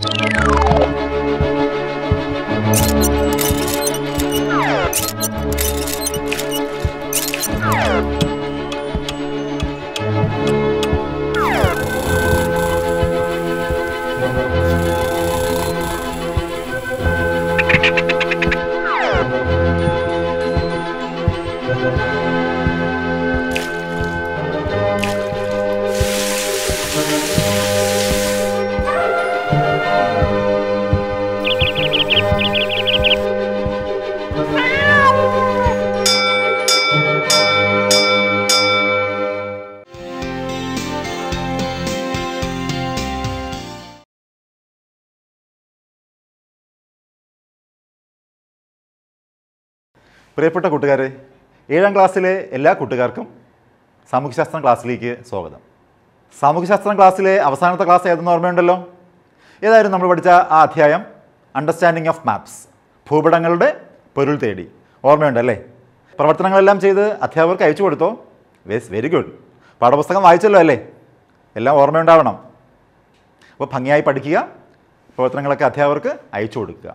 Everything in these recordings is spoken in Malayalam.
Thank you. പ്രിയപ്പെട്ട കൂട്ടുകാരെ ഏഴാം ക്ലാസ്സിലെ എല്ലാ കൂട്ടുകാർക്കും സാമൂഹ്യശാസ്ത്രം ക്ലാസ്സിലേക്ക് സ്വാഗതം സാമൂഹ്യശാസ്ത്രം ക്ലാസ്സിലെ അവസാനത്തെ ക്ലാസ് ഏതെന്ന് ഓർമ്മയുണ്ടല്ലോ ഏതായിരുന്നു നമ്മൾ പഠിച്ച ആ അധ്യായം അണ്ടർസ്റ്റാൻഡിങ് ഓഫ് മാപ്സ് ഭൂപടങ്ങളുടെ പൊരുൾ തേടി ഓർമ്മയുണ്ടല്ലേ പ്രവർത്തനങ്ങളെല്ലാം ചെയ്ത് അധ്യാപകർക്ക് അയച്ചു കൊടുത്തോ വെസ് വെരി ഗുഡ് പാഠപുസ്തകം വായിച്ചല്ലോ അല്ലേ എല്ലാം ഓർമ്മയുണ്ടാവണം അപ്പോൾ ഭംഗിയായി പഠിക്കുക പ്രവർത്തനങ്ങളൊക്കെ അധ്യാപകർക്ക് അയച്ചു കൊടുക്കുക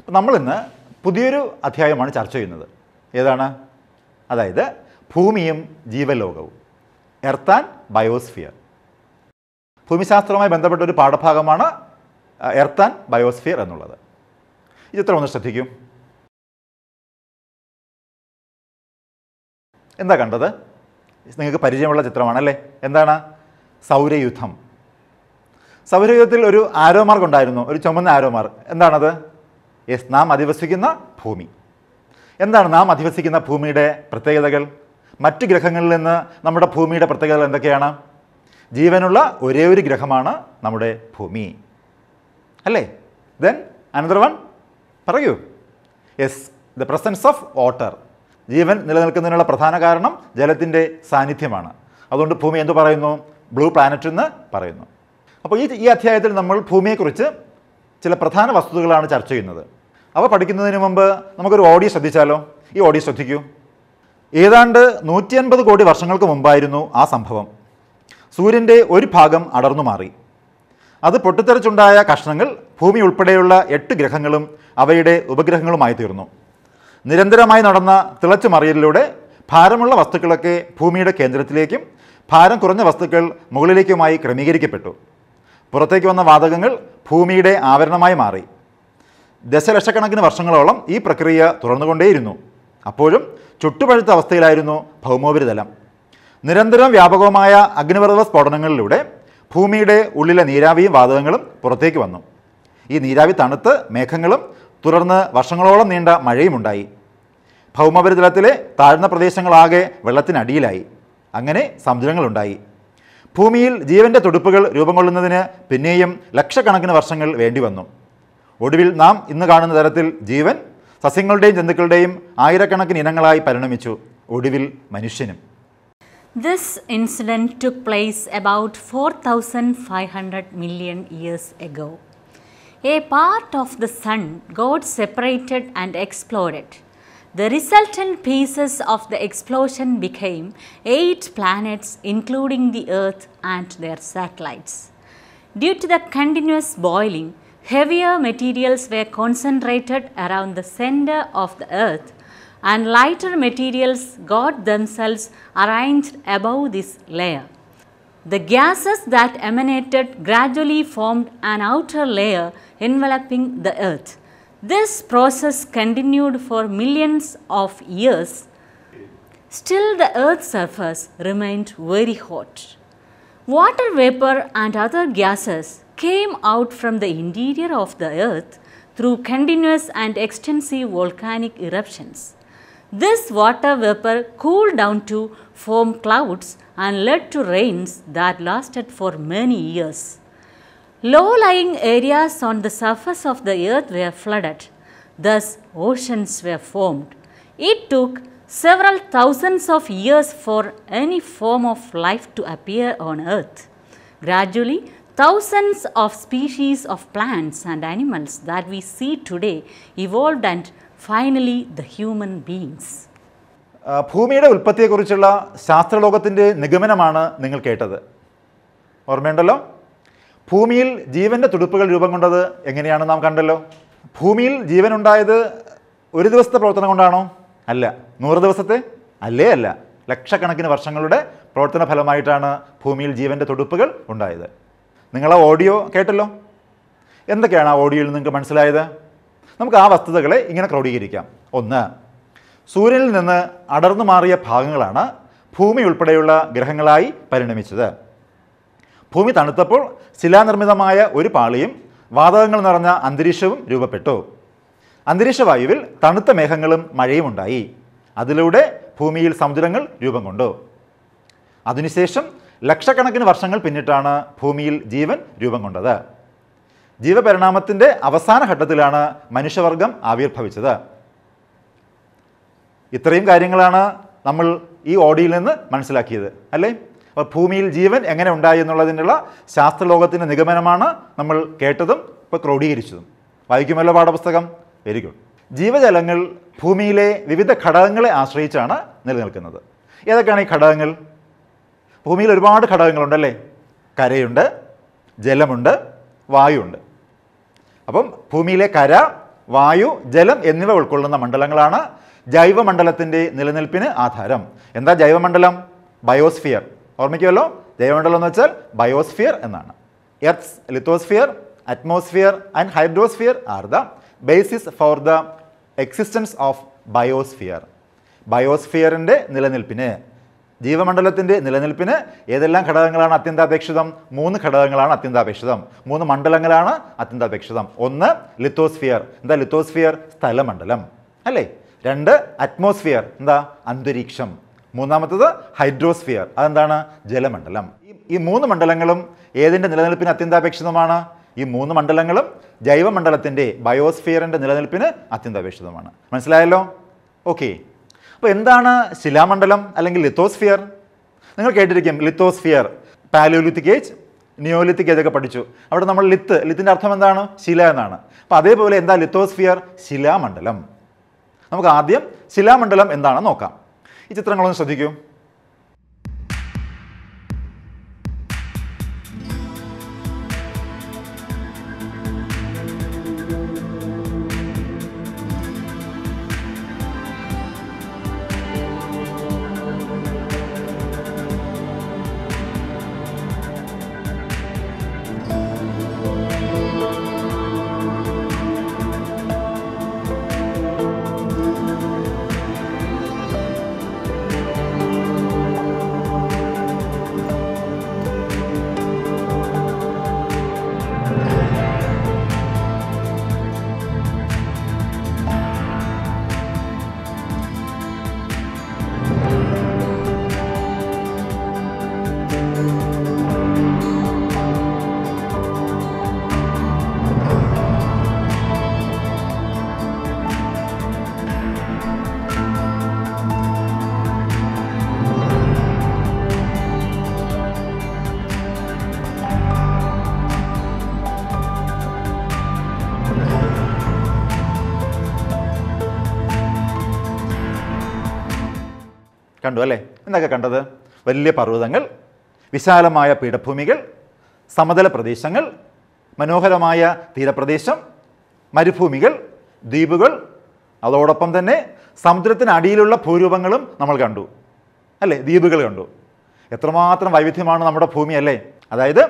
അപ്പോൾ നമ്മളിന്ന് പുതിയൊരു അധ്യായമാണ് ചർച്ച ചെയ്യുന്നത് ഏതാണ് അതായത് ഭൂമിയും ജീവലോകവും എർത്ത് ആൻഡ് ബയോസ്ഫിയർ ഭൂമിശാസ്ത്രവുമായി ബന്ധപ്പെട്ട ഒരു പാഠഭാഗമാണ് എർത്ത് ആൻഡ് ബയോസ്ഫിയർ എന്നുള്ളത് ഈ ഒന്ന് ശ്രദ്ധിക്കൂ എന്താ കണ്ടത് നിങ്ങൾക്ക് പരിചയമുള്ള ചിത്രമാണല്ലേ എന്താണ് സൗരയുദ്ധം സൗരയുദ്ധത്തിൽ ഒരു ആരോ ഉണ്ടായിരുന്നു ഒരു ചുമന്ന ആരോമാർ എന്താണത് യെസ് നാം അധിവസിക്കുന്ന ഭൂമി എന്താണ് നാം അധിവസിക്കുന്ന ഭൂമിയുടെ പ്രത്യേകതകൾ മറ്റ് ഗ്രഹങ്ങളിൽ നിന്ന് നമ്മുടെ ഭൂമിയുടെ പ്രത്യേകതകൾ എന്തൊക്കെയാണ് ജീവനുള്ള ഒരേ ഒരു ഗ്രഹമാണ് നമ്മുടെ ഭൂമി അല്ലേ ദെൻ അനന്തർ വൺ പറയൂ yes the presence of water ജീവൻ നിലനിൽക്കുന്നതിനുള്ള പ്രധാന കാരണം ജലത്തിൻ്റെ സാന്നിധ്യമാണ് അതുകൊണ്ട് ഭൂമി എന്തു പറയുന്നു ബ്ലൂ പ്ലാനറ്റ് എന്ന് പറയുന്നു അപ്പോൾ ഈ ഈ അധ്യായത്തിൽ നമ്മൾ ഭൂമിയെക്കുറിച്ച് ചില പ്രധാന വസ്തുതകളാണ് ചർച്ച ചെയ്യുന്നത് അവ പഠിക്കുന്നതിന് മുമ്പ് നമുക്കൊരു ഓഡിയോ ശ്രദ്ധിച്ചാലോ ഈ ഓഡിയോ ശ്രദ്ധിക്കൂ ഏതാണ്ട് നൂറ്റി അൻപത് കോടി വർഷങ്ങൾക്ക് മുമ്പായിരുന്നു ആ സംഭവം സൂര്യൻ്റെ ഒരു ഭാഗം അടർന്നു മാറി അത് പൊട്ടിത്തെറിച്ചുണ്ടായ കഷ്ണങ്ങൾ ഭൂമി ഉൾപ്പെടെയുള്ള എട്ട് ഗ്രഹങ്ങളും അവയുടെ ഉപഗ്രഹങ്ങളുമായി തീർന്നു നിരന്തരമായി നടന്ന തിളച്ചു മറിയലിലൂടെ ഭാരമുള്ള വസ്തുക്കളൊക്കെ ഭൂമിയുടെ കേന്ദ്രത്തിലേക്കും ഭാരം കുറഞ്ഞ വസ്തുക്കൾ മുകളിലേക്കുമായി ക്രമീകരിക്കപ്പെട്ടു പുറത്തേക്ക് വന്ന വാതകങ്ങൾ ഭൂമിയുടെ ആവരണമായി മാറി ദശലക്ഷക്കണക്കിന് വർഷങ്ങളോളം ഈ പ്രക്രിയ തുടർന്നുകൊണ്ടേയിരുന്നു അപ്പോഴും ചുട്ടുപഴുത്ത അവസ്ഥയിലായിരുന്നു ഭൗമോപരിതലം നിരന്തരം വ്യാപകമായ അഗ്നിപർവ്വത സ്ഫോടനങ്ങളിലൂടെ ഭൂമിയുടെ ഉള്ളിലെ നീരാവിയും വാതകങ്ങളും പുറത്തേക്ക് വന്നു ഈ നീരാവി തണുത്ത് മേഘങ്ങളും തുടർന്ന് വർഷങ്ങളോളം നീണ്ട മഴയും ഉണ്ടായി ഭൗമോപരിതലത്തിലെ താഴ്ന്ന പ്രദേശങ്ങളാകെ വെള്ളത്തിനടിയിലായി അങ്ങനെ സമുദ്രങ്ങളുണ്ടായി ഭൂമിയിൽ ജീവൻ്റെ തുടുപ്പുകൾ രൂപം കൊള്ളുന്നതിന് പിന്നെയും ലക്ഷക്കണക്കിന് വർഷങ്ങൾ വന്നു This incident took place about 4,500 million years ago. A part of the sun got separated and exploded. The resultant pieces of the explosion became eight planets including the Earth and their satellites. Due to the continuous boiling, heavier materials were concentrated around the center of the earth and lighter materials got themselves arranged above this layer. The gases that emanated gradually formed an outer layer enveloping the earth. This process continued for millions of years. Still the earth's surface remained very hot. Water vapor and other gases came out from the interior of the earth through continuous and extensive volcanic eruptions. This water vapor cooled down to form clouds and led to rains that lasted for many years. Low-lying areas on the surface of the earth were flooded. Thus, oceans were formed. It took several thousands of years for any form of life to appear on earth. Gradually, Thousands of species of plants and animals that we see today evolved and finally the human beings. ഭൂമിയുടെ ഉൽപ്പത്തിയെക്കുറിച്ചുള്ള ശാസ്ത്രലോകത്തിൻ്റെ നിഗമനമാണ് നിങ്ങൾ കേട്ടത് ഓർമ്മയുണ്ടല്ലോ ഭൂമിയിൽ ജീവൻ്റെ തുടുപ്പുകൾ രൂപം കൊണ്ടത് എങ്ങനെയാണ് നാം കണ്ടല്ലോ ഭൂമിയിൽ ജീവനുണ്ടായത് ഒരു ദിവസത്തെ പ്രവർത്തനം കൊണ്ടാണോ അല്ല നൂറ് ദിവസത്തെ അല്ലേ അല്ല ലക്ഷക്കണക്കിന് വർഷങ്ങളുടെ പ്രവർത്തന ഫലമായിട്ടാണ് ഭൂമിയിൽ ജീവൻ്റെ തുടുപ്പുകൾ ഉണ്ടായത് നിങ്ങൾ ആ ഓഡിയോ കേട്ടല്ലോ എന്തൊക്കെയാണ് ആ ഓഡിയോയിൽ നിങ്ങൾക്ക് മനസ്സിലായത് നമുക്ക് ആ വസ്തുതകളെ ഇങ്ങനെ ക്രോഡീകരിക്കാം ഒന്ന് സൂര്യനിൽ നിന്ന് അടർന്നു മാറിയ ഭാഗങ്ങളാണ് ഭൂമി ഉൾപ്പെടെയുള്ള ഗ്രഹങ്ങളായി പരിണമിച്ചത് ഭൂമി തണുത്തപ്പോൾ ശിലാനിർമ്മിതമായ ഒരു പാളിയും വാതകങ്ങൾ നിറഞ്ഞ അന്തരീക്ഷവും രൂപപ്പെട്ടു അന്തരീക്ഷ തണുത്ത മേഘങ്ങളും മഴയും ഉണ്ടായി അതിലൂടെ ഭൂമിയിൽ സമുദ്രങ്ങൾ രൂപം കൊണ്ടു അതിനുശേഷം ലക്ഷക്കണക്കിന് വർഷങ്ങൾ പിന്നിട്ടാണ് ഭൂമിയിൽ ജീവൻ രൂപം കൊണ്ടത് ജീവപരിണാമത്തിൻ്റെ അവസാന ഘട്ടത്തിലാണ് മനുഷ്യവർഗം ആവിർഭവിച്ചത് ഇത്രയും കാര്യങ്ങളാണ് നമ്മൾ ഈ ഓഡിയിൽ നിന്ന് മനസ്സിലാക്കിയത് അല്ലേ അപ്പോൾ ഭൂമിയിൽ ജീവൻ എങ്ങനെ ഉണ്ടായി എന്നുള്ളതിനുള്ള ശാസ്ത്രലോകത്തിൻ്റെ നിഗമനമാണ് നമ്മൾ കേട്ടതും ഇപ്പോൾ ക്രോഡീകരിച്ചതും വായിക്കുമല്ലോ പാഠപുസ്തകം വെരി ഗുഡ് ജീവജലങ്ങൾ ഭൂമിയിലെ വിവിധ ഘടകങ്ങളെ ആശ്രയിച്ചാണ് നിലനിൽക്കുന്നത് ഏതൊക്കെയാണ് ഈ ഘടകങ്ങൾ ഭൂമിയിൽ ഒരുപാട് ഘടകങ്ങളുണ്ടല്ലേ കരയുണ്ട് ജലമുണ്ട് വായുണ്ട് അപ്പം ഭൂമിയിലെ കര വായു ജലം എന്നിവ ഉൾക്കൊള്ളുന്ന മണ്ഡലങ്ങളാണ് ജൈവമണ്ഡലത്തിൻ്റെ നിലനിൽപ്പിന് ആധാരം എന്താ ജൈവമണ്ഡലം ബയോസ്ഫിയർ ഓർമ്മിക്കുമല്ലോ ജൈവമണ്ഡലം എന്ന് വെച്ചാൽ ബയോസ്ഫിയർ എന്നാണ് earth's lithosphere atmosphere and hydrosphere are the basis for the existence of biosphere ബയോസ്ഫിയറിൻ്റെ നിലനിൽപ്പിന് ജീവമണ്ഡലത്തിൻ്റെ നിലനിൽപ്പിന് ഏതെല്ലാം ഘടകങ്ങളാണ് അത്യന്താപേക്ഷിതം മൂന്ന് ഘടകങ്ങളാണ് അത്യന്താപേക്ഷിതം മൂന്ന് മണ്ഡലങ്ങളാണ് അത്യന്താപേക്ഷിതം ഒന്ന് ലിത്തോസ്ഫിയർ എന്താ ലിത്തോസ്ഫിയർ സ്ഥലമണ്ഡലം അല്ലേ രണ്ട് അറ്റ്മോസ്ഫിയർ എന്താ അന്തരീക്ഷം മൂന്നാമത്തത് ഹൈഡ്രോസ്ഫിയർ അതെന്താണ് ജലമണ്ഡലം ഈ മൂന്ന് മണ്ഡലങ്ങളും ഏതിൻ്റെ നിലനിൽപ്പിന് അത്യന്താപേക്ഷിതമാണ് ഈ മൂന്ന് മണ്ഡലങ്ങളും ജൈവമണ്ഡലത്തിൻ്റെ ബയോസ്ഫിയറിൻ്റെ നിലനിൽപ്പിന് അത്യന്താപേക്ഷിതമാണ് മനസ്സിലായല്ലോ ഓക്കേ അപ്പോൾ എന്താണ് ശിലാമണ്ഡലം അല്ലെങ്കിൽ ലിത്തോസ്ഫിയർ നിങ്ങൾ കേട്ടിരിക്കും ലിത്തോസ്ഫിയർ പാലിയോലിത്തിക് ഏജ് നിയോലിത്തിക് ഒക്കെ പഠിച്ചു അവിടെ നമ്മൾ ലിത്ത് ലിത്തിൻ്റെ അർത്ഥം എന്താണ് ശില എന്നാണ് അപ്പോൾ അതേപോലെ എന്താ ലിത്തോസ്ഫിയർ ശിലാമണ്ഡലം നമുക്ക് ആദ്യം ശിലാമണ്ഡലം എന്താണെന്ന് നോക്കാം ഈ ചിത്രങ്ങളൊന്ന് ശ്രദ്ധിക്കൂ കണ്ടു അല്ലേ എന്തൊക്കെ കണ്ടത് വലിയ പർവ്വതങ്ങൾ വിശാലമായ പീഠഭൂമികൾ സമതല പ്രദേശങ്ങൾ മനോഹരമായ തീരപ്രദേശം മരുഭൂമികൾ ദ്വീപുകൾ അതോടൊപ്പം തന്നെ സമുദ്രത്തിനടിയിലുള്ള ഭൂരൂപങ്ങളും നമ്മൾ കണ്ടു അല്ലേ ദ്വീപുകൾ കണ്ടു എത്രമാത്രം വൈവിധ്യമാണ് നമ്മുടെ ഭൂമി അല്ലേ അതായത്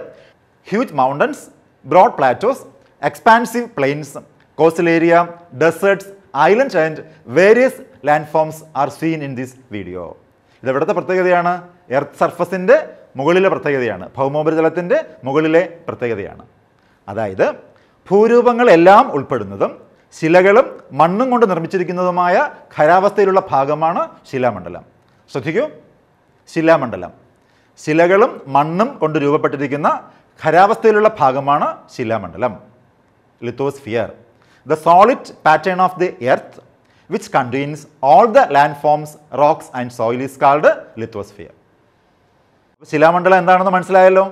huge mountains broad plateaus expansive plains coastal area deserts islands and various landforms are seen in this video ഇത് ഇവിടുത്തെ പ്രത്യേകതയാണ് എർത്ത് സർഫസിൻ്റെ മുകളിലെ പ്രത്യേകതയാണ് ഭൗമോപരിതലത്തിൻ്റെ മുകളിലെ പ്രത്യേകതയാണ് അതായത് ഭൂരൂപങ്ങളെല്ലാം ഉൾപ്പെടുന്നതും ശിലകളും മണ്ണും കൊണ്ട് നിർമ്മിച്ചിരിക്കുന്നതുമായ ഖരാവസ്ഥയിലുള്ള ഭാഗമാണ് ശിലാമണ്ഡലം ശ്രദ്ധിക്കൂ ശിലാമണ്ഡലം ശിലകളും മണ്ണും കൊണ്ട് രൂപപ്പെട്ടിരിക്കുന്ന ഖരാവസ്ഥയിലുള്ള ഭാഗമാണ് ശിലാമണ്ഡലം lithosphere the solid pattern of the earth which contains all the landforms rocks and soil is called lithosphere. ശിലാമണ്ഡലം എന്താണെന്ന് മനസ്സിലായല്ലോ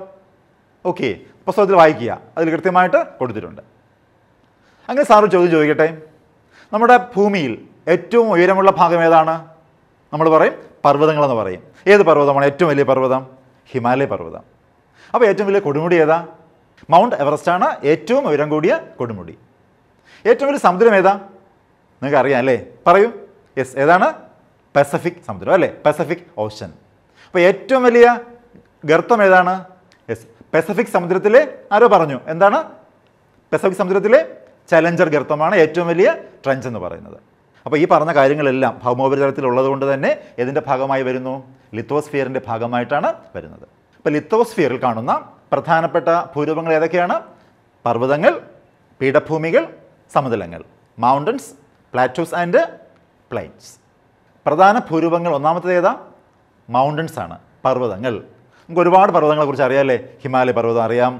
ഓക്കെ പുസ്തകത്തിൽ വായിക്കുക അതിൽ കൃത്യമായിട്ട് കൊടുത്തിട്ടുണ്ട് അങ്ങനെ സാറ് ചോദ്യം ചോദിക്കട്ടെ നമ്മുടെ ഭൂമിയിൽ ഏറ്റവും ഉയരമുള്ള ഭാഗം ഏതാണ് നമ്മൾ പറയും പർവ്വതങ്ങളെന്ന് പറയും ഏത് പർവ്വതമാണ് ഏറ്റവും വലിയ പർവ്വതം ഹിമാലയ പർവ്വതം അപ്പോൾ ഏറ്റവും വലിയ കൊടുമുടി ഏതാ മൗണ്ട് എവറസ്റ്റ് ആണ് ഏറ്റവും ഉയരം കൂടിയ കൊടുമുടി ഏറ്റവും വലിയ സമുദ്രം ഏതാ നിങ്ങൾക്ക് അറിയാം അല്ലേ പറയൂ യെസ് ഏതാണ് പസഫിക് സമുദ്രം അല്ലേ പസഫിക് ഓഷൻ അപ്പോൾ ഏറ്റവും വലിയ ഗർത്തം ഏതാണ് യെസ് പസഫിക് സമുദ്രത്തിലെ ആരോ പറഞ്ഞു എന്താണ് പസഫിക് സമുദ്രത്തിലെ ചലഞ്ചർ ഗർത്തമാണ് ഏറ്റവും വലിയ ട്രഞ്ച് എന്ന് പറയുന്നത് അപ്പോൾ ഈ പറഞ്ഞ കാര്യങ്ങളെല്ലാം ഭൗമോപരിതലത്തിലുള്ളത് കൊണ്ട് തന്നെ ഏതിൻ്റെ ഭാഗമായി വരുന്നു ലിത്തോസ്ഫിയറിൻ്റെ ഭാഗമായിട്ടാണ് വരുന്നത് അപ്പോൾ ലിത്തോസ്ഫിയറിൽ കാണുന്ന പ്രധാനപ്പെട്ട ഭൂരൂപങ്ങൾ ഏതൊക്കെയാണ് പർവ്വതങ്ങൾ പീഠഭൂമികൾ സമതലങ്ങൾ മൗണ്ടൻസ് പ്ലാറ്റൂസ് ആൻഡ് പ്ലെയിൻസ് പ്രധാന ഭൂരൂപങ്ങൾ ഒന്നാമത്തേത് ഏതാ മൗണ്ടൻസ് ആണ് പർവ്വതങ്ങൾ നമുക്ക് ഒരുപാട് പർവ്വതങ്ങളെക്കുറിച്ച് അറിയാമല്ലേ ഹിമാലയ പർവ്വതം അറിയാം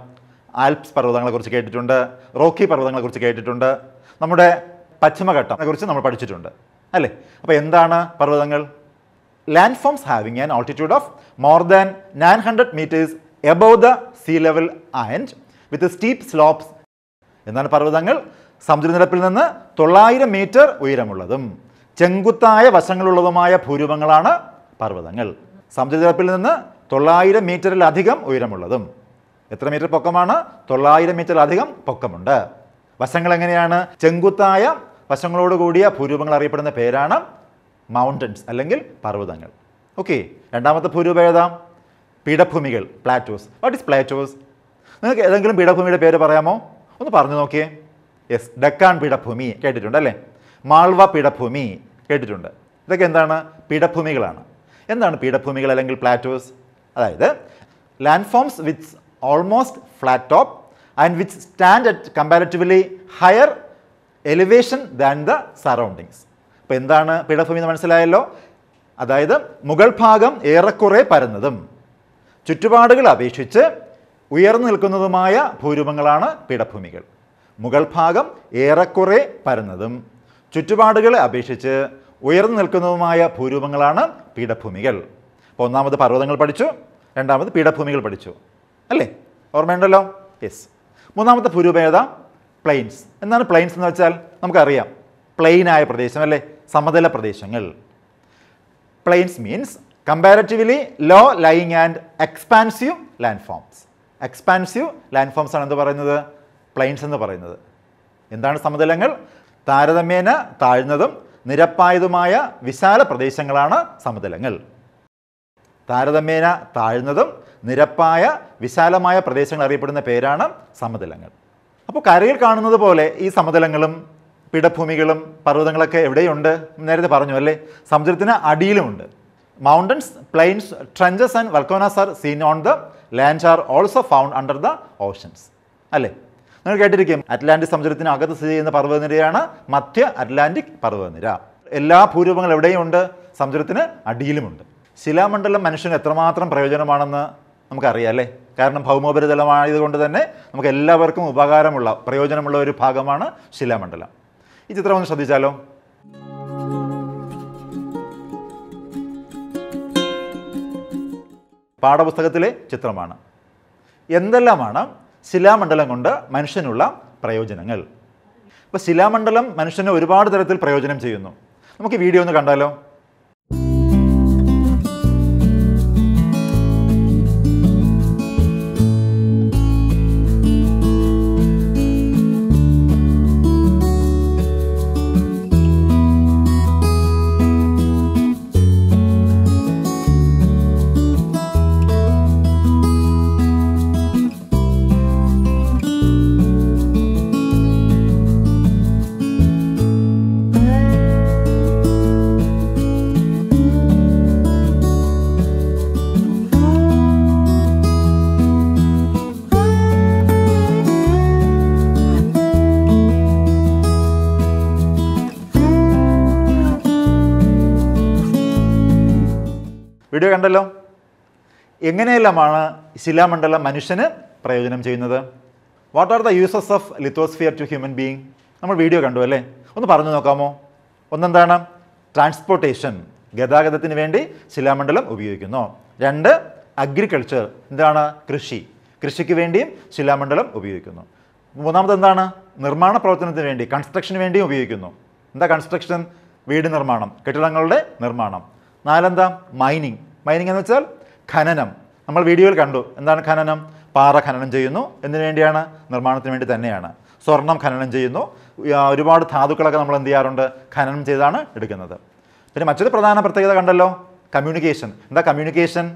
ആൽപ്സ് പർവ്വതങ്ങളെക്കുറിച്ച് കേട്ടിട്ടുണ്ട് റോക്കി പർവ്വതങ്ങളെക്കുറിച്ച് കേട്ടിട്ടുണ്ട് നമ്മുടെ പശ്ചിമഘട്ടത്തെക്കുറിച്ച് നമ്മൾ പഠിച്ചിട്ടുണ്ട് അല്ലേ അപ്പോൾ എന്താണ് പർവ്വതങ്ങൾ landforms having an altitude of more than nine hundred metres above the sea level and with steep slopes എന്നാണ് പർവ്വതങ്ങൾ സമുദ്രനിരപ്പിൽ നിന്ന് തൊള്ളായിരം മീറ്റർ ഉയരമുള്ളതും ചെങ്കുത്തായ വശങ്ങളുള്ളതുമായ ഭൂരൂപങ്ങളാണ് പർവ്വതങ്ങൾ സമുദ്രനിരപ്പിൽ നിന്ന് തൊള്ളായിരം മീറ്ററിലധികം ഉയരമുള്ളതും എത്ര മീറ്റർ പൊക്കമാണ് തൊള്ളായിരം മീറ്ററിലധികം പൊക്കമുണ്ട് വശങ്ങൾ എങ്ങനെയാണ് ചെങ്കുത്തായ വശങ്ങളോട് കൂടിയ ഭൂരൂപങ്ങൾ അറിയപ്പെടുന്ന പേരാണ് മൗണ്ടൻസ് അല്ലെങ്കിൽ പർവ്വതങ്ങൾ ഓക്കെ രണ്ടാമത്തെ ഭൂരൂപം ഏതാ പീഠഭൂമികൾ പ്ലാറ്റോസ് വാട്ട് ഇസ് പ്ലാറ്റോസ് നിങ്ങൾക്ക് ഏതെങ്കിലും പീഠഭൂമിയുടെ പേര് പറയാമോ ഒന്ന് പറഞ്ഞു നോക്കിയേ യെസ് ഡക്കാൻ പീഠഭൂമി കേട്ടിട്ടുണ്ട് അല്ലേ മാൾവ പീഠഭൂമി കേട്ടിട്ടുണ്ട് ഇതൊക്കെ എന്താണ് പീഠഭൂമികളാണ് എന്താണ് പീഠഭൂമികൾ അല്ലെങ്കിൽ പ്ലാറ്റോസ് അതായത് landforms with almost flat top and which stand at comparatively higher elevation than the surroundings അപ്പോൾ എന്താണ് പീഠഭൂമി എന്ന് മനസ്സിലായല്ലോ അതായത് മുഗൾ ഭാഗം ഏറെക്കുറെ പരന്നതും ചുറ്റുപാടുകൾ അപേക്ഷിച്ച് ഉയർന്നു നിൽക്കുന്നതുമായ ഭൂരൂപങ്ങളാണ് പീഠഭൂമികൾ മുകൾ ഭാഗം ഏറെക്കുറെ പരന്നതും ചുറ്റുപാടുകളെ അപേക്ഷിച്ച് ഉയർന്നു നിൽക്കുന്നതുമായ ഭൂരൂപങ്ങളാണ് പീഠഭൂമികൾ അപ്പോൾ ഒന്നാമത് പർവ്വതങ്ങൾ പഠിച്ചു രണ്ടാമത് പീഠഭൂമികൾ പഠിച്ചു അല്ലേ ഓർമ്മയുണ്ടല്ലോ യെസ് മൂന്നാമത്തെ ഭൂരൂപം ഏതാ പ്ലെയിൻസ് എന്താണ് പ്ലെയിൻസ് എന്ന് വെച്ചാൽ നമുക്കറിയാം പ്ലെയിനായ പ്രദേശം അല്ലേ സമതല പ്രദേശങ്ങൾ plains means comparatively low lying and expansive landforms expansive landforms ആണ് എന്ത് പറയുന്നത് പ്ലെയിൻസ് എന്ന് പറയുന്നത് എന്താണ് സമതലങ്ങൾ താരതമ്യേന താഴ്ന്നതും നിരപ്പായതുമായ വിശാല പ്രദേശങ്ങളാണ് സമതലങ്ങൾ താരതമ്യേന താഴ്ന്നതും നിരപ്പായ വിശാലമായ പ്രദേശങ്ങൾ അറിയപ്പെടുന്ന പേരാണ് സമതലങ്ങൾ അപ്പോൾ കരയിൽ കാണുന്നത് പോലെ ഈ സമതലങ്ങളും പീഠഭൂമികളും പർവ്വതങ്ങളൊക്കെ എവിടെയുണ്ട് നേരത്തെ പറഞ്ഞു അല്ലേ സമുദ്രത്തിന് അടിയിലുമുണ്ട് mountains plains trenches and volcanoes are seen on the lands are also found under the oceans അല്ലേ നിങ്ങൾ കേട്ടിരിക്കും അറ്റ്ലാന്റിക് സമുദ്രത്തിനകത്ത് സ്ഥിതി ചെയ്യുന്ന പർവ്വതനിരയാണ് മധ്യ അറ്റ്ലാന്റിക് പർവ്വതനിര എല്ലാ ഭൂരൂപങ്ങൾ ഉണ്ട് സമുദ്രത്തിന് അടിയിലുമുണ്ട് ശിലാമണ്ഡലം മനുഷ്യന് എത്രമാത്രം പ്രയോജനമാണെന്ന് നമുക്കറിയാം അല്ലേ കാരണം ഭൗമോപരിതലമായതുകൊണ്ട് തന്നെ നമുക്ക് എല്ലാവർക്കും ഉപകാരമുള്ള പ്രയോജനമുള്ള ഒരു ഭാഗമാണ് ശിലാമണ്ഡലം ഈ ചിത്രം ഒന്ന് ശ്രദ്ധിച്ചാലോ പാഠപുസ്തകത്തിലെ ചിത്രമാണ് എന്തെല്ലാമാണ് ശിലാമണ്ഡലം കൊണ്ട് മനുഷ്യനുള്ള പ്രയോജനങ്ങൾ അപ്പോൾ ശിലാമണ്ഡലം മനുഷ്യനെ ഒരുപാട് തരത്തിൽ പ്രയോജനം ചെയ്യുന്നു നമുക്ക് വീഡിയോ ഒന്ന് കണ്ടാലോ വീഡിയോ കണ്ടല്ലോ എങ്ങനെയെല്ലാമാണ് ശിലാമണ്ഡലം മനുഷ്യന് പ്രയോജനം ചെയ്യുന്നത് what are the uses of lithosphere to human being നമ്മൾ വീഡിയോ കണ്ടു അല്ലേ ഒന്ന് പറഞ്ഞു നോക്കാമോ ഒന്നെന്താണ് ട്രാൻസ്പോർട്ടേഷൻ ഗതാഗതത്തിന് വേണ്ടി ശിലാമണ്ഡലം ഉപയോഗിക്കുന്നു രണ്ട് അഗ്രികൾച്ചർ എന്താണ് കൃഷി കൃഷിക്ക് വേണ്ടിയും ശിലാമണ്ഡലം ഉപയോഗിക്കുന്നു മൂന്നാമത് എന്താണ് നിർമ്മാണ പ്രവർത്തനത്തിന് വേണ്ടി കൺസ്ട്രക്ഷന് വേണ്ടിയും ഉപയോഗിക്കുന്നു എന്താ കൺസ്ട്രക്ഷൻ വീട് നിർമ്മാണം കെട്ടിടങ്ങളുടെ നിർമ്മാണം നാലെന്താ മൈനിങ് മൈനിങ് എന്ന് വെച്ചാൽ ഖനനം നമ്മൾ വീഡിയോയിൽ കണ്ടു എന്താണ് ഖനനം പാറ ഖനനം ചെയ്യുന്നു എന്തിനു വേണ്ടിയാണ് നിർമ്മാണത്തിന് വേണ്ടി തന്നെയാണ് സ്വർണം ഖനനം ചെയ്യുന്നു ഒരുപാട് ധാതുക്കളൊക്കെ നമ്മൾ എന്ത് ചെയ്യാറുണ്ട് ഖനനം ചെയ്താണ് എടുക്കുന്നത് പിന്നെ മറ്റൊരു പ്രധാന പ്രത്യേകത കണ്ടല്ലോ കമ്മ്യൂണിക്കേഷൻ എന്താ കമ്മ്യൂണിക്കേഷൻ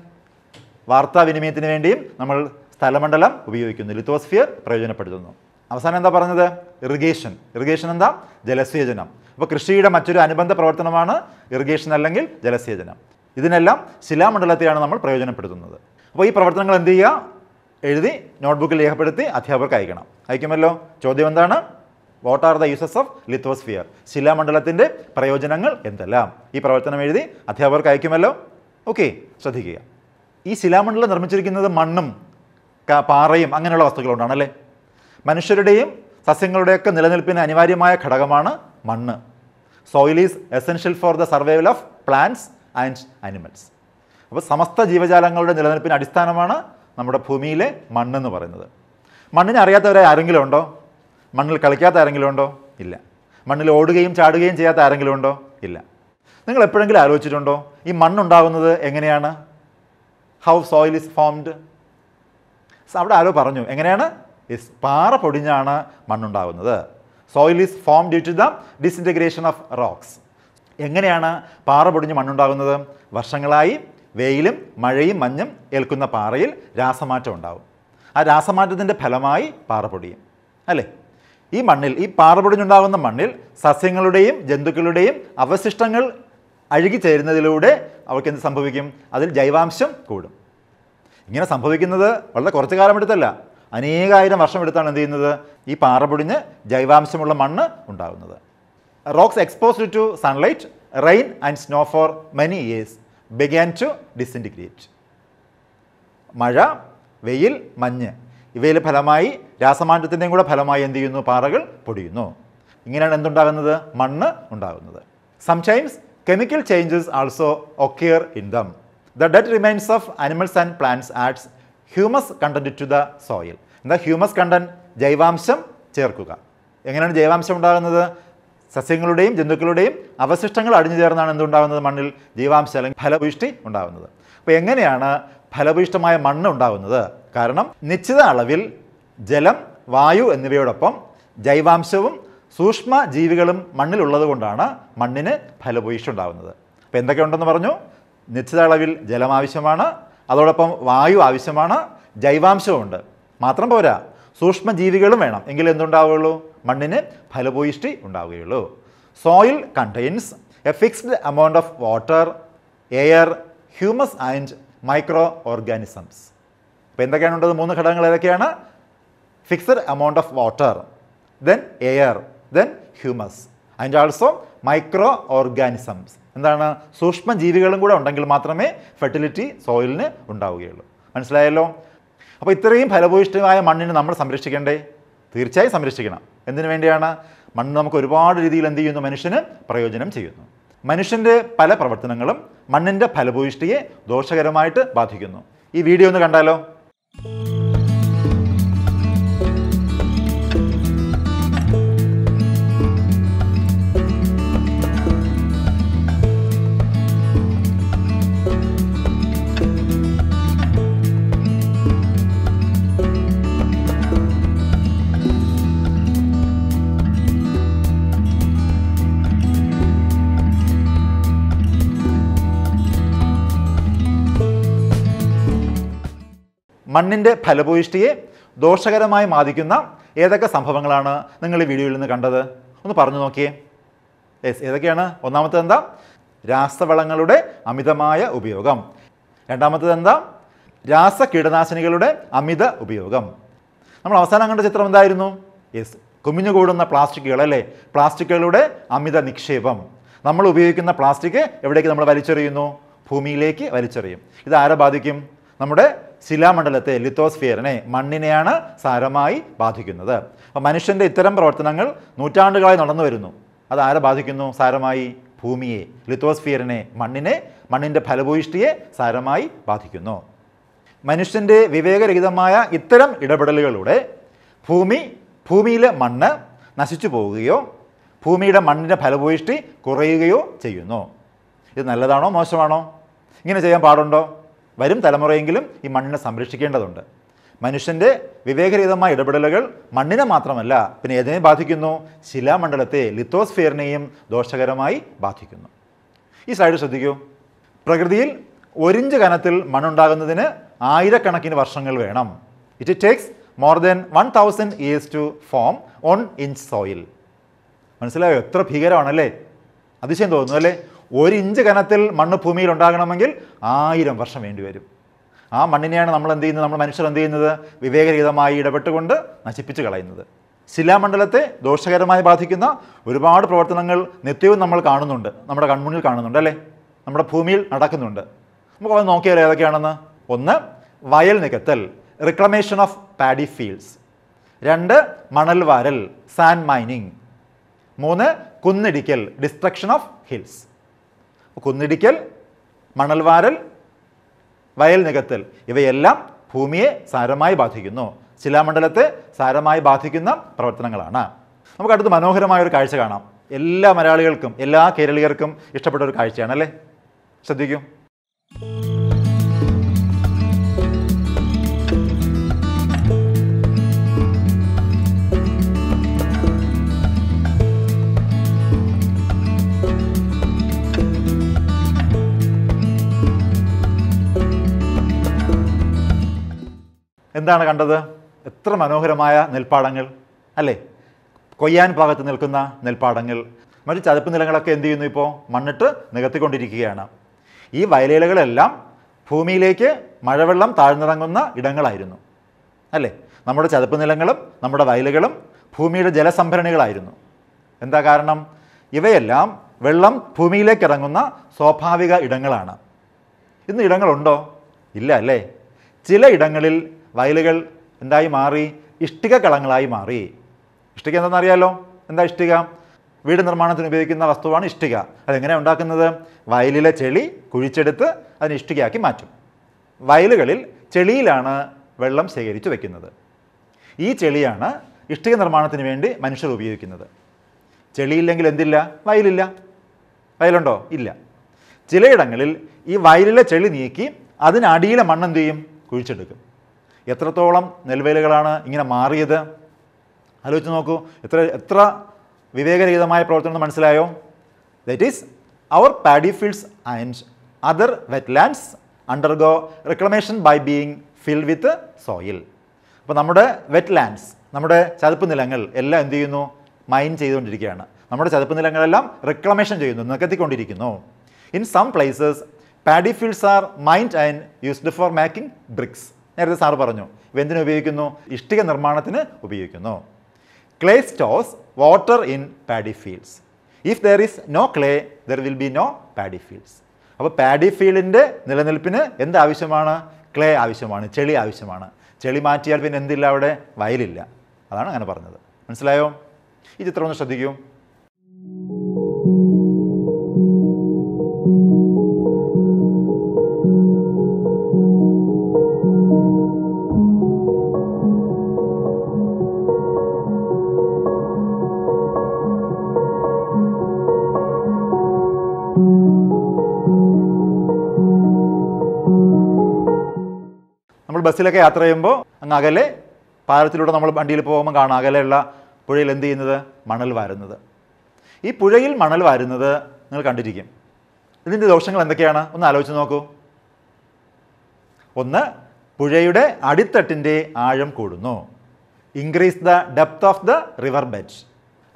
വാർത്താവിനിമയത്തിന് വേണ്ടിയും നമ്മൾ സ്ഥലമണ്ഡലം ഉപയോഗിക്കുന്നു ലിത്തോസ്ഫിയർ പ്രയോജനപ്പെടുത്തുന്നു അവസാനം എന്താ പറഞ്ഞത് ഇറിഗേഷൻ ഇറിഗേഷൻ എന്താ ജലസേചനം അപ്പോൾ കൃഷിയുടെ മറ്റൊരു അനുബന്ധ പ്രവർത്തനമാണ് ഇറിഗേഷൻ അല്ലെങ്കിൽ ജലസേചനം ഇതിനെല്ലാം ശിലാമണ്ഡലത്തെയാണ് നമ്മൾ പ്രയോജനപ്പെടുത്തുന്നത് അപ്പോൾ ഈ പ്രവർത്തനങ്ങൾ എന്ത് ചെയ്യുക എഴുതി നോട്ട്ബുക്കിൽ രേഖപ്പെടുത്തി അധ്യാപകർക്ക് അയക്കണം അയക്കുമല്ലോ ചോദ്യം എന്താണ് what are the uses of lithosphere ശിലാമണ്ഡലത്തിൻ്റെ പ്രയോജനങ്ങൾ എന്തെല്ലാം ഈ പ്രവർത്തനം എഴുതി അധ്യാപകർക്ക് അയക്കുമല്ലോ ഓക്കെ ശ്രദ്ധിക്കുക ഈ ശിലാമണ്ഡലം നിർമ്മിച്ചിരിക്കുന്നത് മണ്ണും പാറയും അങ്ങനെയുള്ള വസ്തുക്കളുകൊണ്ടാണ് അല്ലേ മനുഷ്യരുടെയും സസ്യങ്ങളുടെയൊക്കെ നിലനിൽപ്പിന് അനിവാര്യമായ ഘടകമാണ് മണ്ണ് soil is essential for the survival of plants and animals അപ്പോൾ സമസ്ത ജീവജാലങ്ങളുടെ നിലനിൽപ്പിന് അടിസ്ഥാനമാണ് നമ്മുടെ ഭൂമിയിലെ മണ്ണെന്ന് പറയുന്നത് മണ്ണിനെ അറിയാത്തവരെ ആരെങ്കിലും ഉണ്ടോ മണ്ണിൽ കളിക്കാത്ത ആരെങ്കിലും ഉണ്ടോ ഇല്ല മണ്ണിൽ ഓടുകയും ചാടുകയും ചെയ്യാത്ത ആരെങ്കിലും ഉണ്ടോ ഇല്ല നിങ്ങൾ എപ്പോഴെങ്കിലും ആലോചിച്ചിട്ടുണ്ടോ ഈ മണ്ണുണ്ടാകുന്നത് എങ്ങനെയാണ് ഹൗ സോയിൽ ഇസ് ഫോംഡ് അവിടെ ആരോ പറഞ്ഞു എങ്ങനെയാണ് ഇസ് പാറ പൊടിഞ്ഞാണ് മണ്ണുണ്ടാകുന്നത് soil is form due to the disintegration of rocks എങ്ങനെയാണ് പാറ പൊടിഞ്ഞ് മണ്ണുണ്ടാകുന്നത് വർഷങ്ങളായി വെയിലും മഴയും മഞ്ഞും ഏൽക്കുന്ന പാറയിൽ രാസമാറ്റം ഉണ്ടാവും ആ രാസമാറ്റത്തിൻ്റെ ഫലമായി പാറ പൊടിയും അല്ലേ ഈ മണ്ണിൽ ഈ പാറ പൊടിഞ്ഞുണ്ടാകുന്ന മണ്ണിൽ സസ്യങ്ങളുടെയും ജന്തുക്കളുടെയും അവശിഷ്ടങ്ങൾ അഴുകിച്ചേരുന്നതിലൂടെ അവർക്ക് എന്ത് സംഭവിക്കും അതിൽ ജൈവാംശം കൂടും ഇങ്ങനെ സംഭവിക്കുന്നത് വളരെ കുറച്ച് എടുത്തല്ല അനേകായിരം വർഷം എടുത്താണ് എന്ത് ചെയ്യുന്നത് ഈ പാറ പൊടിഞ്ഞ് ജൈവാംശമുള്ള മണ്ണ് ഉണ്ടാകുന്നത് rocks exposed to sunlight rain and snow for many years began to disintegrate മഴ, വെയിൽ, മഞ്ഞ് ഇവയിൽ ഫലമായി രാസമാറ്റത്തിൻ്റെയും കൂടെ ഫലമായി എന്ത് ചെയ്യുന്നു പാറകൾ പൊടിയുന്നു ഇങ്ങനെയാണ് എന്തുണ്ടാകുന്നത് മണ്ണ് ഉണ്ടാകുന്നത് sometimes chemical changes also occur in them the dead remains of animals and plants adds humus content to the soil എന്താ ഹ്യൂമസ് കണ്ടൻറ്റ് ജൈവാംശം ചേർക്കുക എങ്ങനെയാണ് ജൈവാംശം ഉണ്ടാകുന്നത് സസ്യങ്ങളുടെയും ജന്തുക്കളുടെയും അവശിഷ്ടങ്ങൾ അടിഞ്ഞു ചേർന്നാണ് എന്തുണ്ടാകുന്നത് മണ്ണിൽ ജീവാംശ അല്ലെങ്കിൽ ഫലഭൂഷ്ടി ഉണ്ടാകുന്നത് അപ്പോൾ എങ്ങനെയാണ് ഫലഭൂഷ്ടമായ മണ്ണ് ഉണ്ടാകുന്നത് കാരണം നിശ്ചിത അളവിൽ ജലം വായു എന്നിവയോടൊപ്പം ജൈവാംശവും സൂക്ഷ്മ ജീവികളും മണ്ണിലുള്ളത് കൊണ്ടാണ് മണ്ണിന് ഫലഭൂഷ്ടി ഉണ്ടാകുന്നത് അപ്പോൾ എന്തൊക്കെ ഉണ്ടെന്ന് പറഞ്ഞു നിശ്ചിത അളവിൽ ജലം ആവശ്യമാണ് അതോടൊപ്പം വായു ആവശ്യമാണ് ജൈവാംശവുമുണ്ട് മാത്രം പോരാ സൂക്ഷ്മജീവികളും ജീവികളും വേണം എങ്കിൽ എന്തുണ്ടാവുള്ളൂ മണ്ണിന് ഫലഭൂയിഷ്ടി ഉണ്ടാവുകയുള്ളൂ soil contains a fixed amount of water air humus and micro organisms അപ്പോൾ എന്തൊക്കെയാണ് ഉള്ളത് മൂന്ന് ഘടകങ്ങൾ ഏതൊക്കെയാണ് fixed amount of water then air then humus and also micro organisms എന്താണ് സൂക്ഷ്മ ജീവികളും കൂടെ ഉണ്ടെങ്കിൽ മാത്രമേ ഫെർട്ടിലിറ്റി സോയിലിന് ഉണ്ടാവുകയുള്ളൂ മനസ്സിലായല്ലോ അപ്പോൾ ഇത്രയും ഫലഭൂയിഷ്ഠമായ മണ്ണിനെ നമ്മൾ സംരക്ഷിക്കേണ്ടേ തീർച്ചയായും സംരക്ഷിക്കണം എന്തിനു വേണ്ടിയാണ് മണ്ണ് നമുക്ക് ഒരുപാട് രീതിയിൽ എന്ത് ചെയ്യുന്നു മനുഷ്യന് പ്രയോജനം ചെയ്യുന്നു മനുഷ്യൻ്റെ പല പ്രവർത്തനങ്ങളും മണ്ണിൻ്റെ ഫലഭൂയിഷ്ഠിയെ ദോഷകരമായിട്ട് ബാധിക്കുന്നു ഈ വീഡിയോ ഒന്ന് കണ്ടാലോ മണ്ണിൻ്റെ ഫലഭൂയിഷ്ഠിയെ ദോഷകരമായി ബാധിക്കുന്ന ഏതൊക്കെ സംഭവങ്ങളാണ് നിങ്ങൾ ഈ വീഡിയോയിൽ നിന്ന് കണ്ടത് ഒന്ന് പറഞ്ഞു നോക്കിയേ യെസ് ഏതൊക്കെയാണ് ഒന്നാമത്തത് എന്താ രാസവളങ്ങളുടെ അമിതമായ ഉപയോഗം രണ്ടാമത്തത് എന്താ രാസ കീടനാശിനികളുടെ അമിത ഉപയോഗം നമ്മൾ അവസാനം കണ്ട ചിത്രം എന്തായിരുന്നു യെസ് കുമിഞ്ഞുകൂടുന്ന പ്ലാസ്റ്റിക്കുകൾ അല്ലേ പ്ലാസ്റ്റിക്കുകളുടെ അമിത നിക്ഷേപം നമ്മൾ ഉപയോഗിക്കുന്ന പ്ലാസ്റ്റിക് എവിടേക്ക് നമ്മൾ വലിച്ചെറിയുന്നു ഭൂമിയിലേക്ക് വലിച്ചെറിയും ഇത് ആരെ ബാധിക്കും നമ്മുടെ ശിലാമണ്ഡലത്തെ ലിത്തോസ്ഫിയറിനെ മണ്ണിനെയാണ് സാരമായി ബാധിക്കുന്നത് അപ്പോൾ മനുഷ്യൻ്റെ ഇത്തരം പ്രവർത്തനങ്ങൾ നൂറ്റാണ്ടുകളായി നടന്നു വരുന്നു അത് ആരെ ബാധിക്കുന്നു സാരമായി ഭൂമിയെ ലിത്തോസ്ഫിയറിനെ മണ്ണിനെ മണ്ണിൻ്റെ ഫലഭൂയിഷ്ടിയെ സാരമായി ബാധിക്കുന്നു മനുഷ്യൻ്റെ വിവേകരഹിതമായ ഇത്തരം ഇടപെടലുകളിലൂടെ ഭൂമി ഭൂമിയിലെ മണ്ണ് നശിച്ചു പോവുകയോ ഭൂമിയുടെ മണ്ണിൻ്റെ ഫലഭൂയിഷ്ടി കുറയുകയോ ചെയ്യുന്നു ഇത് നല്ലതാണോ മോശമാണോ ഇങ്ങനെ ചെയ്യാൻ പാടുണ്ടോ വരും തലമുറയെങ്കിലും ഈ മണ്ണിനെ സംരക്ഷിക്കേണ്ടതുണ്ട് മനുഷ്യൻ്റെ വിവേകരഹിതമായ ഇടപെടലുകൾ മണ്ണിനെ മാത്രമല്ല പിന്നെ ഏതിനെ ബാധിക്കുന്നു ശിലാമണ്ഡലത്തെ ലിത്തോസ്ഫിയറിനെയും ദോഷകരമായി ബാധിക്കുന്നു ഈ സൈഡ് ശ്രദ്ധിക്കൂ പ്രകൃതിയിൽ ഒരിഞ്ച് കനത്തിൽ മണ്ണുണ്ടാകുന്നതിന് ആയിരക്കണക്കിന് വർഷങ്ങൾ വേണം it takes more than one thousand years to form one inch soil മനസ്സിലായോ എത്ര ഭീകരമാണല്ലേ അതിശയം തോന്നുന്നു അല്ലേ ഒരു ഇഞ്ച് കനത്തിൽ മണ്ണ് ഭൂമിയിൽ ഉണ്ടാകണമെങ്കിൽ ആയിരം വർഷം വേണ്ടിവരും ആ മണ്ണിനെയാണ് നമ്മൾ എന്ത് ചെയ്യുന്നത് നമ്മൾ മനുഷ്യർ എന്ത് ചെയ്യുന്നത് വിവേകരഹിതമായി ഇടപെട്ടുകൊണ്ട് നശിപ്പിച്ചു കളയുന്നത് ശിലാമണ്ഡലത്തെ ദോഷകരമായി ബാധിക്കുന്ന ഒരുപാട് പ്രവർത്തനങ്ങൾ നിത്യവും നമ്മൾ കാണുന്നുണ്ട് നമ്മുടെ കൺമുന്നിൽ കാണുന്നുണ്ട് അല്ലേ നമ്മുടെ ഭൂമിയിൽ നടക്കുന്നുണ്ട് നമുക്ക് അത് നോക്കിയാലോ ഏതൊക്കെയാണെന്ന് ഒന്ന് വയൽ നികത്തൽ റിക്ലമേഷൻ ഓഫ് പാഡി ഫീൽഡ്സ് രണ്ട് മണൽ വാരൽ സാൻഡ് മൈനിങ് മൂന്ന് കുന്നിടിക്കൽ ഡിസ്ട്രക്ഷൻ ഓഫ് ഹിൽസ് കുന്നിടിക്കൽ മണൽവാരൽ വയൽ നികത്തൽ ഇവയെല്ലാം ഭൂമിയെ സാരമായി ബാധിക്കുന്നു ശിലാമണ്ഡലത്തെ സാരമായി ബാധിക്കുന്ന പ്രവർത്തനങ്ങളാണ് നമുക്ക് അടുത്ത് മനോഹരമായ ഒരു കാഴ്ച കാണാം എല്ലാ മലയാളികൾക്കും എല്ലാ കേരളീയർക്കും ഇഷ്ടപ്പെട്ട ഒരു കാഴ്ചയാണല്ലേ ശ്രദ്ധിക്കൂ എന്താണ് കണ്ടത് എത്ര മനോഹരമായ നെൽപ്പാടങ്ങൾ അല്ലേ കൊയ്യാൻ ഭാഗത്ത് നിൽക്കുന്ന നെൽപ്പാടങ്ങൾ മറ്റ് ചതുപ്പ് നിലങ്ങളൊക്കെ എന്ത് ചെയ്യുന്നു ഇപ്പോൾ മണ്ണിട്ട് നികത്തിക്കൊണ്ടിരിക്കുകയാണ് ഈ വയലേലകളെല്ലാം ഭൂമിയിലേക്ക് മഴവെള്ളം താഴ്ന്നിറങ്ങുന്ന ഇടങ്ങളായിരുന്നു അല്ലേ നമ്മുടെ ചതുപ്പ് നിലങ്ങളും നമ്മുടെ വയലുകളും ഭൂമിയുടെ ജലസംഭരണികളായിരുന്നു എന്താ കാരണം ഇവയെല്ലാം വെള്ളം ഭൂമിയിലേക്ക് ഇറങ്ങുന്ന സ്വാഭാവിക ഇടങ്ങളാണ് ഇന്ന് ഇടങ്ങളുണ്ടോ ഇല്ല അല്ലേ ചില ഇടങ്ങളിൽ വയലുകൾ എന്തായി മാറി ഇഷ്ടിക കളങ്ങളായി മാറി ഇഷ്ടിക എന്താണെന്നറിയാലോ എന്താ ഇഷ്ടിക വീട് നിർമ്മാണത്തിന് ഉപയോഗിക്കുന്ന വസ്തുവാണ് ഇഷ്ടിക അതെങ്ങനെ ഉണ്ടാക്കുന്നത് വയലിലെ ചെളി കുഴിച്ചെടുത്ത് അതിന് ഇഷ്ടികയാക്കി മാറ്റും വയലുകളിൽ ചെളിയിലാണ് വെള്ളം ശേഖരിച്ചു വയ്ക്കുന്നത് ഈ ചെളിയാണ് ഇഷ്ടിക നിർമ്മാണത്തിന് വേണ്ടി മനുഷ്യർ ഉപയോഗിക്കുന്നത് ചെളിയില്ലെങ്കിൽ എന്തില്ല വയലില്ല വയലുണ്ടോ ഇല്ല ചിലയിടങ്ങളിൽ ഈ വയലിലെ ചെളി നീക്കി അതിനടിയിലെ മണ്ണെന്ത് ചെയ്യും കുഴിച്ചെടുക്കും എത്രത്തോളം നെൽവേലുകളാണ് ഇങ്ങനെ മാറിയത് ആലോചിച്ച് നോക്കൂ എത്ര എത്ര വിവേകരഹിതമായ പ്രവർത്തനം മനസ്സിലായോ that is our paddy fields and other wetlands undergo reclamation by being fill with soil അപ്പോൾ നമ്മുടെ വെറ്റ്ലാൻഡ്സ് നമ്മുടെ ചതുപ്പ് നിലങ്ങൾ എല്ലാം എന്ത് ചെയ്യുന്നു മൈൻ ചെയ്തുകൊണ്ടിരിക്കുകയാണ് നമ്മുടെ ചതുപ്പ് നിലങ്ങളെല്ലാം റിക്ലമേഷൻ ചെയ്യുന്നു നികത്തിക്കൊണ്ടിരിക്കുന്നു in some places paddy fields are mined and used for making bricks നേരത്തെ സാർ പറഞ്ഞു ഇവെന്തിനു ഉപയോഗിക്കുന്നു ഇഷ്ടിക നിർമ്മാണത്തിന് ഉപയോഗിക്കുന്നു clay stores water in paddy fields if there is no clay there will be no paddy fields അപ്പോൾ പാഡി ഫീൽഡിൻ്റെ നിലനിൽപ്പിന് എന്താവശ്യമാണ് ക്ലേ ആവശ്യമാണ് ചെളി ആവശ്യമാണ് ചെളി മാറ്റിയാൽ പിന്നെ എന്തില്ല അവിടെ വയലില്ല അതാണ് അങ്ങനെ പറഞ്ഞത് മനസ്സിലായോ ഈ ചിത്രം ഒന്ന് ശ്രദ്ധിക്കൂ ബസ്സിലൊക്കെ യാത്ര ചെയ്യുമ്പോൾ അങ്ങ് അകലെ പാലത്തിലൂടെ നമ്മൾ വണ്ടിയിൽ പോകുമ്പോൾ കാണാം അകലെയുള്ള പുഴയിൽ എന്ത് ചെയ്യുന്നത് മണൽ വാരുന്നത് ഈ പുഴയിൽ മണൽ വാരുന്നത് നിങ്ങൾ കണ്ടിരിക്കും ഇതിൻ്റെ ദോഷങ്ങൾ എന്തൊക്കെയാണ് ഒന്ന് ആലോചിച്ച് നോക്കൂ ഒന്ന് പുഴയുടെ അടിത്തട്ടിൻ്റെ ആഴം കൂടുന്നു increase the depth of the river bed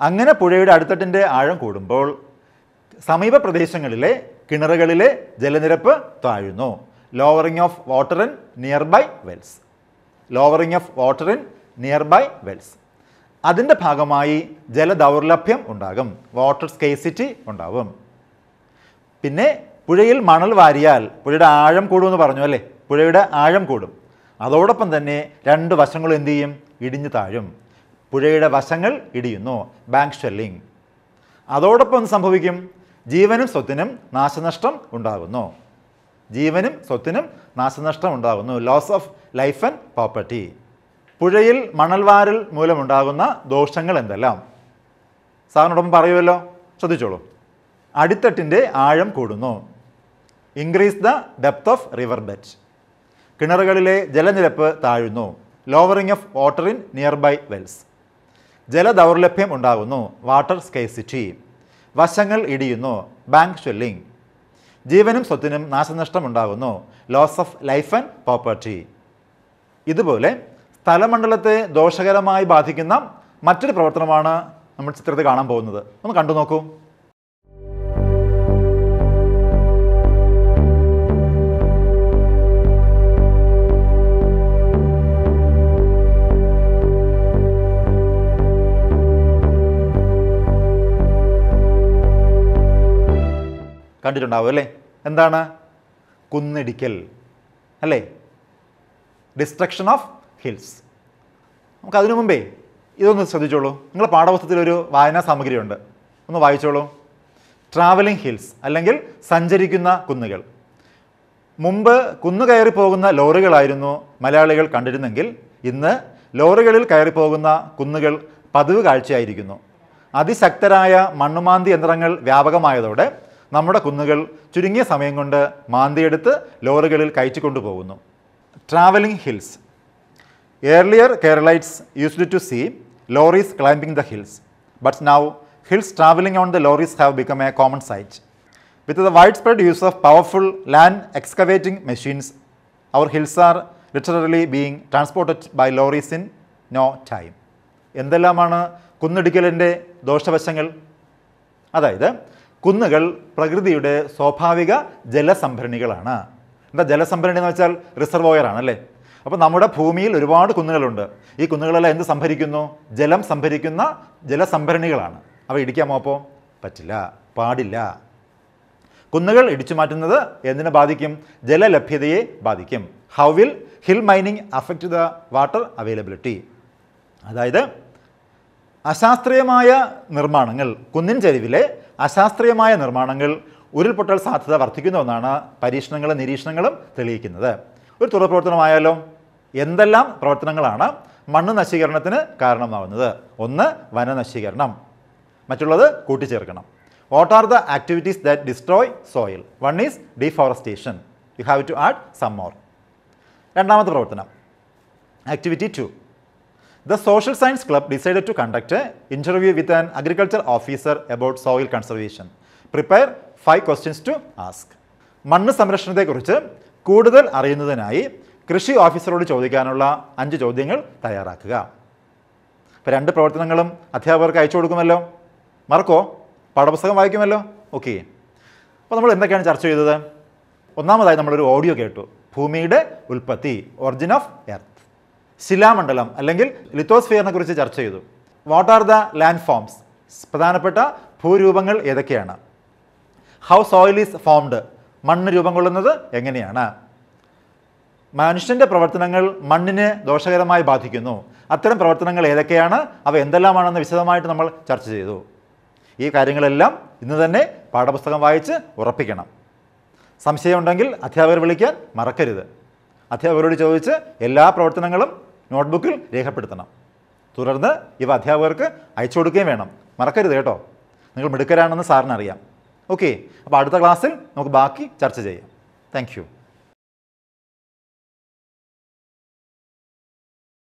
അങ്ങനെ പുഴയുടെ അടിത്തട്ടിൻ്റെ ആഴം കൂടുമ്പോൾ സമീപ പ്രദേശങ്ങളിലെ കിണറുകളിലെ ജലനിരപ്പ് താഴുന്നു lowering of water in nearby wells lowering of water in nearby wells അതിൻ്റെ ഭാഗമായി ജലദൗർലഭ്യം ഉണ്ടാകും വാട്ടർ സ്കേസിറ്റി ഉണ്ടാവും പിന്നെ പുഴയിൽ മണൽ വാരിയാൽ പുഴയുടെ ആഴം കൂടുമെന്ന് പറഞ്ഞു അല്ലേ പുഴയുടെ ആഴം കൂടും അതോടൊപ്പം തന്നെ രണ്ട് വശങ്ങളും എന്തു ചെയ്യും ഇടിഞ്ഞു താഴും പുഴയുടെ വശങ്ങൾ ഇടിയുന്നു ബാങ്ക് ഷെല്ലിംഗ് അതോടൊപ്പം സംഭവിക്കും ജീവനും സ്വത്തിനും നാശനഷ്ടം ഉണ്ടാകുന്നു ജീവനും സ്വത്തിനും നാശനഷ്ടം ഉണ്ടാകുന്നു loss of life and property പുഴയിൽ മണൽവാരൽ മൂലമുണ്ടാകുന്ന ദോഷങ്ങൾ എന്തെല്ലാം സാറിനോടൊപ്പം പറയുമല്ലോ ശ്രദ്ധിച്ചോളൂ അടിത്തട്ടിൻ്റെ ആഴം കൂടുന്നു increase the depth of river bed കിണറുകളിലെ ജലനിരപ്പ് താഴുന്നു lowering of water in nearby wells ജലദൗർലഭ്യം ഉണ്ടാകുന്നു വാട്ടർ സ്കേസിറ്റി വശങ്ങൾ ഇടിയുന്നു ബാങ്ക് ഷ്വെല്ലിംഗ് ജീവനും സ്വത്തിനും നാശനഷ്ടമുണ്ടാകുന്നു loss of life and property ഇതുപോലെ സ്ഥലമണ്ഡലത്തെ ദോഷകരമായി ബാധിക്കുന്ന മറ്റൊരു പ്രവർത്തനമാണ് നമ്മൾ ചിത്രത്തിൽ കാണാൻ പോകുന്നത് ഒന്ന് കണ്ടു നോക്കൂ കണ്ടിട്ടുണ്ടാവും അല്ലേ എന്താണ് കുന്നിടിക്കൽ അല്ലേ ഡിസ്ട്രക്ഷൻ ഓഫ് ഹിൽസ് നമുക്ക് അതിനു മുമ്പേ ഇതൊന്ന് ശ്രദ്ധിച്ചോളൂ നിങ്ങളുടെ ഒരു വായനാ സാമഗ്രിയുണ്ട് ഒന്ന് വായിച്ചോളൂ ട്രാവലിംഗ് ഹിൽസ് അല്ലെങ്കിൽ സഞ്ചരിക്കുന്ന കുന്നുകൾ മുമ്പ് കുന്നു കയറി പോകുന്ന ലോറികളായിരുന്നു മലയാളികൾ കണ്ടിരുന്നെങ്കിൽ ഇന്ന് ലോറികളിൽ കയറി പോകുന്ന കുന്നുകൾ പതിവ് കാഴ്ചയായിരിക്കുന്നു അതിശക്തരായ മണ്ണുമാന്തി യന്ത്രങ്ങൾ വ്യാപകമായതോടെ നമ്മുടെ കുന്നുകൾ ചുരുങ്ങിയ സമയം കൊണ്ട് മാന്തിയെടുത്ത് ലോറികളിൽ കയച്ചു കൊണ്ടുപോകുന്നു travelling hills earlier Keralites used to see lorries climbing the hills but now hills travelling on the lorries have become a common sight with the widespread use of powerful land excavating machines our hills are literally being transported by lorries in no time എന്തെല്ലാമാണ് കുന്നിടിക്കലിൻ്റെ ദോഷവശങ്ങൾ അതായത് കുന്നുകൾ പ്രകൃതിയുടെ സ്വാഭാവിക ജലസംഭരണികളാണ് എന്താ ജലസംഭരണി എന്ന് വെച്ചാൽ റിസർവോയർ ആണല്ലേ അപ്പോൾ നമ്മുടെ ഭൂമിയിൽ ഒരുപാട് കുന്നുകളുണ്ട് ഈ കുന്നുകളെല്ലാം എന്ത് സംഭരിക്കുന്നു ജലം സംഭരിക്കുന്ന ജലസംഭരണികളാണ് അവ ഇടിക്കാമോ അപ്പോൾ പറ്റില്ല പാടില്ല കുന്നുകൾ ഇടിച്ചു മാറ്റുന്നത് എന്തിനെ ബാധിക്കും ജലലഭ്യതയെ ബാധിക്കും how will hill mining affect the water availability അതായത് അശാസ്ത്രീയമായ നിർമ്മാണങ്ങൾ കുന്നിൻ ചരിവിലെ അശാസ്ത്രീയമായ നിർമ്മാണങ്ങൾ ഉരുൾപൊട്ടൽ സാധ്യത വർദ്ധിക്കുന്നുവെന്നാണ് പരീക്ഷണങ്ങളും നിരീക്ഷണങ്ങളും തെളിയിക്കുന്നത് ഒരു തുടർ എന്തെല്ലാം പ്രവർത്തനങ്ങളാണ് മണ്ണ് നശീകരണത്തിന് കാരണമാവുന്നത് ഒന്ന് വനനശീകരണം മറ്റുള്ളത് കൂട്ടിച്ചേർക്കണം what are the activities that destroy soil one is deforestation you have to add some more രണ്ടാമത്തെ പ്രവർത്തനം activity to The Social Science Club decided to conduct an interview with an agriculture officer about soil conservation. Prepare five questions to ask മണ്ണ് സംരക്ഷണത്തെക്കുറിച്ച് കൂടുതൽ അറിയുന്നതിനായി കൃഷി ഓഫീസറോട് ചോദിക്കാനുള്ള അഞ്ച് ചോദ്യങ്ങൾ തയ്യാറാക്കുക അപ്പോൾ രണ്ട് പ്രവർത്തനങ്ങളും അധ്യാപകർക്ക് അയച്ചു കൊടുക്കുമല്ലോ മറക്കോ പാഠപുസ്തകം വായിക്കുമല്ലോ ഓക്കെ അപ്പോൾ നമ്മൾ എന്തൊക്കെയാണ് ചർച്ച ചെയ്തത് ഒന്നാമതായി നമ്മളൊരു ഓഡിയോ കേട്ടു ഭൂമിയുടെ ഉൽപ്പത്തി ഒറിജിൻ ഓഫ് എർത്ത് ശിലാമണ്ഡലം അല്ലെങ്കിൽ ലിത്തോസ്ഫിയറിനെ കുറിച്ച് ചർച്ച ചെയ്തു what are the landforms പ്രധാനപ്പെട്ട ഭൂരൂപങ്ങൾ ഏതൊക്കെയാണ് ഹൗ സോയിൽ ഈസ് ഫോംഡ് മണ്ണ് രൂപം കൊള്ളുന്നത് എങ്ങനെയാണ് മനുഷ്യൻ്റെ പ്രവർത്തനങ്ങൾ മണ്ണിനെ ദോഷകരമായി ബാധിക്കുന്നു അത്തരം പ്രവർത്തനങ്ങൾ ഏതൊക്കെയാണ് അവ എന്തെല്ലാമാണെന്ന് വിശദമായിട്ട് നമ്മൾ ചർച്ച ചെയ്തു ഈ കാര്യങ്ങളെല്ലാം ഇന്ന് തന്നെ പാഠപുസ്തകം വായിച്ച് ഉറപ്പിക്കണം സംശയമുണ്ടെങ്കിൽ അധ്യാപകർ വിളിക്കാൻ മറക്കരുത് അധ്യാപകരോട് ചോദിച്ച് എല്ലാ പ്രവർത്തനങ്ങളും നോട്ട്ബുക്കിൽ രേഖപ്പെടുത്തണം തുടർന്ന് ഇവ അധ്യാപകർക്ക് അയച്ചു കൊടുക്കുകയും വേണം മറക്കരുത് കേട്ടോ നിങ്ങൾ മിടുക്കരാണെന്ന് സാറിനറിയാം ഓക്കെ അപ്പോൾ അടുത്ത ക്ലാസ്സിൽ നമുക്ക് ബാക്കി ചർച്ച ചെയ്യാം താങ്ക്